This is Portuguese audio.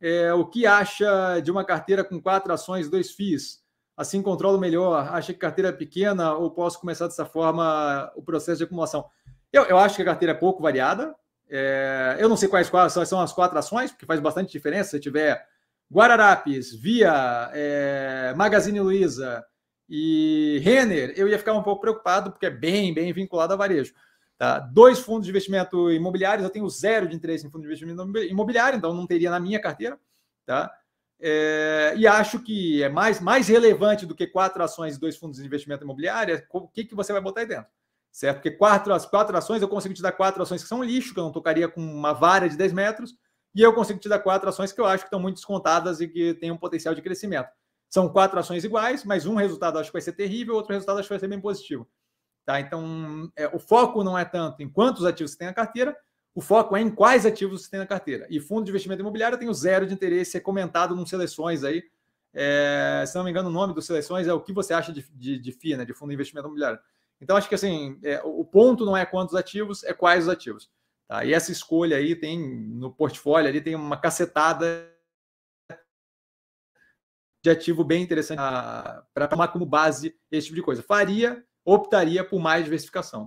É, o que acha de uma carteira com quatro ações, dois FIIs? Assim controlo melhor. Acha que carteira é pequena ou posso começar dessa forma o processo de acumulação? Eu, eu acho que a carteira é pouco variada. É, eu não sei quais, quais são as quatro ações, porque faz bastante diferença se tiver Guararapes, Via, é, Magazine Luiza e Renner, eu ia ficar um pouco preocupado, porque é bem, bem vinculado a varejo. Tá? Dois fundos de investimento imobiliários, eu tenho zero de interesse em fundo de investimento imobiliário, então não teria na minha carteira. Tá? É, e acho que é mais, mais relevante do que quatro ações e dois fundos de investimento imobiliário é o que, que você vai botar aí dentro. Certo? Porque quatro, as quatro ações, eu consigo te dar quatro ações que são lixo, que eu não tocaria com uma vara de 10 metros, e eu consigo te dar quatro ações que eu acho que estão muito descontadas e que têm um potencial de crescimento. São quatro ações iguais, mas um resultado acho que vai ser terrível, outro resultado acho que vai ser bem positivo. Tá? Então, é, o foco não é tanto em quantos ativos você tem na carteira, o foco é em quais ativos você tem na carteira. E fundo de investimento imobiliário tem tenho zero de interesse, é comentado num Seleções aí. É, se não me engano, o nome dos Seleções é o que você acha de, de, de FIA, né, de fundo de investimento imobiliário. Então, acho que assim, é, o ponto não é quantos ativos, é quais os ativos. Tá? E essa escolha aí tem no portfólio ali tem uma cacetada de ativo bem interessante ah, para tomar como base esse tipo de coisa. Faria optaria por mais diversificação. Tá?